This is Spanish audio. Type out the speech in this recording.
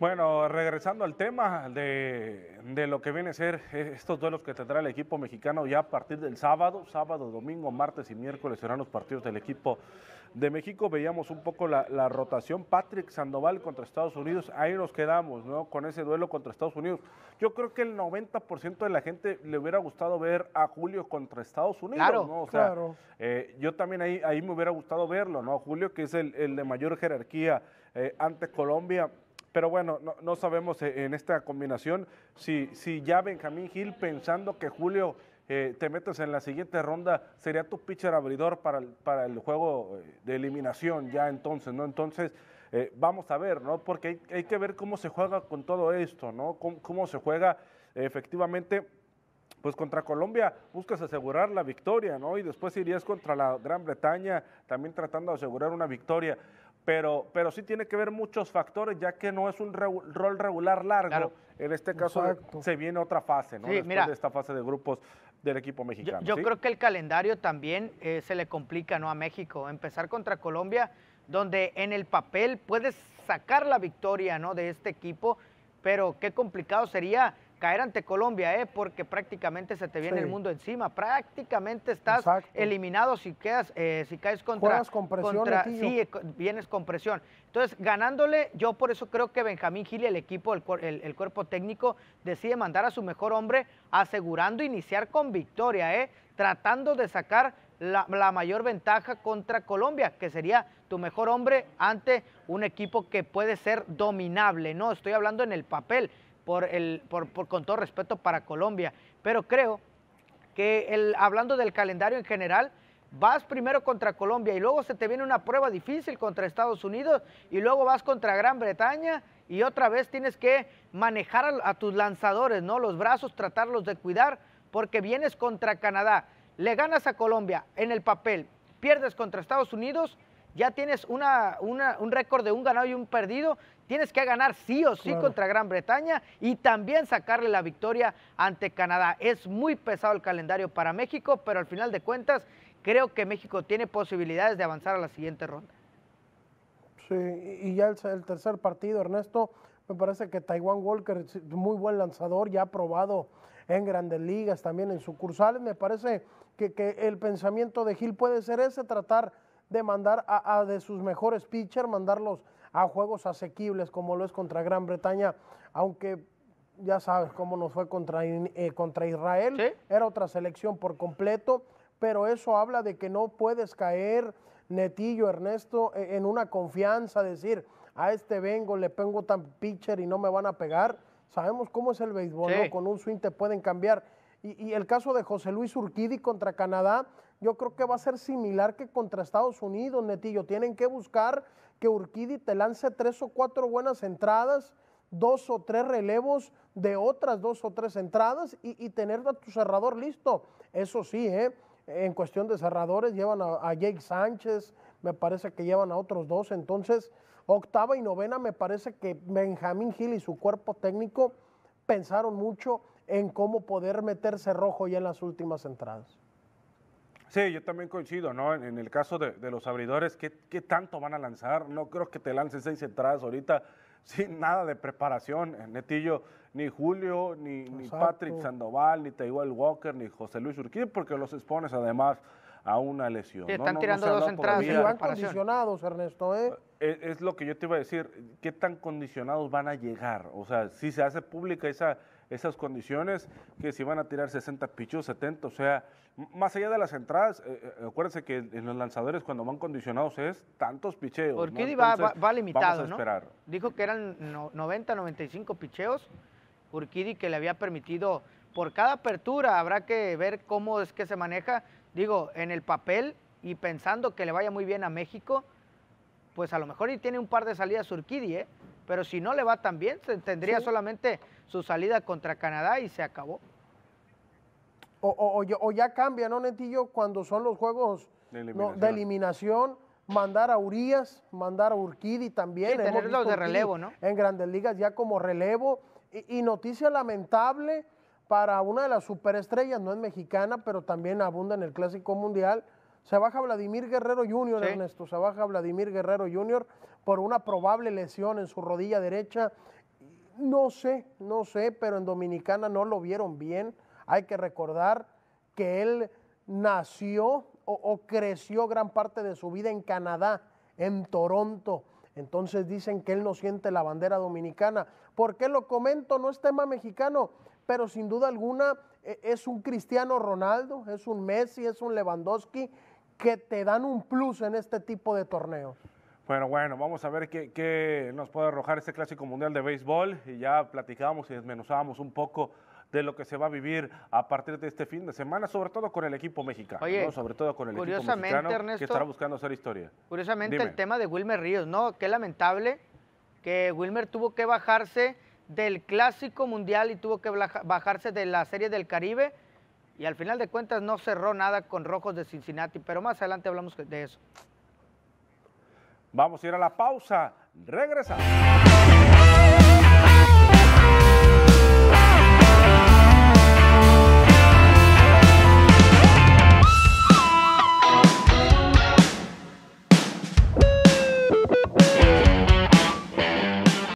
Bueno, regresando al tema de, lo que viene a ser estos duelos que tendrá el equipo mexicano ya a partir del sábado, sábado, domingo, martes y miércoles serán los partidos del equipo de México. Veíamos un poco la, rotación, Patrick Sandoval contra Estados Unidos, ahí nos quedamos, ¿no? Con ese duelo contra Estados Unidos. Yo creo que el 90% de la gente le hubiera gustado ver a Julio contra Estados Unidos, ¿no? O sea, eh, yo también ahí, ahí me hubiera gustado verlo, ¿no? Julio, que es el, de mayor jerarquía eh, ante Colombia pero bueno, no, no, sabemos eh, en esta combinación si, si ya Benjamín Gil, pensando que Julio eh, te metes en la siguiente ronda, sería tu pitcher abridor para el, para el juego eh, de eliminación ya entonces, ¿no? Entonces, vamos a ver, ¿no? Porque hay, que ver cómo se juega con todo esto, ¿no? cómo, cómo se juega efectivamente pues contra Colombia buscas asegurar la victoria, ¿no? Y después irías contra la Gran Bretaña también tratando de asegurar una victoria. Pero, pero sí tiene que ver muchos factores, ya que no es un rol regular largo. En este caso se viene otra fase, ¿no? Después de esta fase de grupos del equipo mexicano. Yo, creo que el calendario también eh, se le complica, ¿no? A México. Empezar contra Colombia, donde en el papel puedes sacar la victoria, ¿no? De este equipo, pero qué complicado sería caer ante Colombia eh, porque prácticamente se te viene el mundo encima, prácticamente estás eliminado si quedas, eh, si caes contra, con sí, eh, vienes con presión. Entonces, ganándole, yo por eso creo que Benjamín Gil y el equipo, el, cuerpo técnico, decide mandar a su mejor hombre asegurando iniciar con victoria, eh, tratando de sacar la, la, mayor ventaja contra Colombia, que sería tu mejor hombre ante un equipo que puede ser dominable, ¿no? Estoy hablando en el papel por el, por, con todo respeto para Colombia. Pero creo que el, hablando del calendario en general, vas primero contra Colombia y luego se te viene una prueba difícil contra Estados Unidos y luego vas contra Gran Bretaña y otra vez tienes que manejar a, a tus lanzadores, ¿no? Los brazos, tratarlos de cuidar porque vienes contra Canadá, le ganas a Colombia en el papel, pierdes contra Estados Unidos ya tienes un récord de un ganado y un perdido, tienes que ganar sí o sí contra Gran Bretaña y también sacarle la victoria ante Canadá. Es muy pesado el calendario para México, pero al final de cuentas creo que México tiene posibilidades de avanzar a la siguiente ronda. Sí, y ya el, tercer partido, Ernesto, me parece que Taiwan Walker, es muy buen lanzador, ya ha probado en grandes ligas, también en sucursales, me parece que, que el pensamiento de Gil puede ser ese, tratar de mandar a, de sus mejores pitchers, mandarlos a juegos asequibles como lo es contra Gran Bretaña, aunque ya sabes cómo nos fue contra, eh, contra Israel, era otra selección por completo, pero eso habla de que no puedes caer, Netillo, Ernesto, e, en una confianza, decir, a este vengo, le pongo tan pitcher y no me van a pegar. Sabemos cómo es el béisbol, con un swing te pueden cambiar y, el caso de José Luis Urquidi contra Canadá, yo creo que va a ser similar que contra Estados Unidos, Netillo. Tienen que buscar que Urquidi te lance tres o cuatro buenas entradas, dos o tres relevos de otras dos o tres entradas y, tener a tu cerrador listo. Eso sí, ¿eh? en cuestión de cerradores llevan a, a, Jake Sánchez, me parece que llevan a otros dos. Entonces, octava y novena, me parece que Benjamín Gil y su cuerpo técnico pensaron mucho en cómo poder meterse rojo ya en las últimas entradas. Sí, yo también coincido, ¿no? En, el caso de, los abridores, ¿qué, tanto van a lanzar? No creo que te lancen seis entradas ahorita sin nada de preparación, eh, Netillo, ni Julio, ni, Patrick Sandoval, ni Teiwal Walker, ni José Luis Urquí, porque los expones además a una lesión. Sí, están tirando dos entradas. van condicionados, Ernesto. ¿eh? eh es, lo que yo te iba a decir, ¿qué tan condicionados van a llegar? O sea, si se hace pública esa, esas condiciones, que si van a tirar 60 pichos, 70, o sea, más allá de las entradas, eh, eh, acuérdense que en los lanzadores cuando van condicionados es tantos picheos. va, limitado, Dijo que eran 90, 95 picheos. Urquidi que le había permitido por cada apertura, habrá que ver cómo es que se maneja, digo, en el papel y pensando que le vaya muy bien a México, pues a lo mejor y tiene un par de salidas Urquidi, ¿eh? pero si no le va tan bien, tendría solamente su salida contra Canadá y se acabó. O, ya cambia, ¿no, Netillo? Cuando son los juegos de eliminación, mandar a Urias, mandar a Urquidi también. tenerlos de relevo, ¿no? En grandes ligas ya como relevo. Y, y, noticia lamentable para una de las superestrellas, no es mexicana, pero también abunda en el Clásico Mundial, se baja Vladimir Guerrero Jr., Ernesto. Se baja Vladimir Guerrero Jr. por una probable lesión en su rodilla derecha. No sé, no sé, pero en Dominicana no lo vieron bien. Hay que recordar que él nació o, o creció gran parte de su vida en Canadá, en Toronto. Entonces dicen que él no siente la bandera dominicana. ¿Por qué lo comento? No es tema mexicano, pero sin duda alguna e, es un Cristiano Ronaldo, es un Messi, es un Lewandowski que te dan un plus en este tipo de torneos. Bueno, bueno, vamos a ver qué, nos puede arrojar este Clásico Mundial de Béisbol. Y ya platicábamos y desmenuzábamos un poco de lo que se va a vivir a partir de este fin de semana, sobre todo con el equipo mexicano, sobre todo con el equipo mexicano que estará buscando hacer historia. Curiosamente el tema de Wilmer Ríos, ¿no? Qué lamentable que Wilmer tuvo que bajarse del Clásico Mundial y tuvo que bajarse de la Serie del Caribe y al final de cuentas no cerró nada con Rojos de Cincinnati, pero más adelante hablamos de eso. Vamos a ir a la pausa. Regresamos.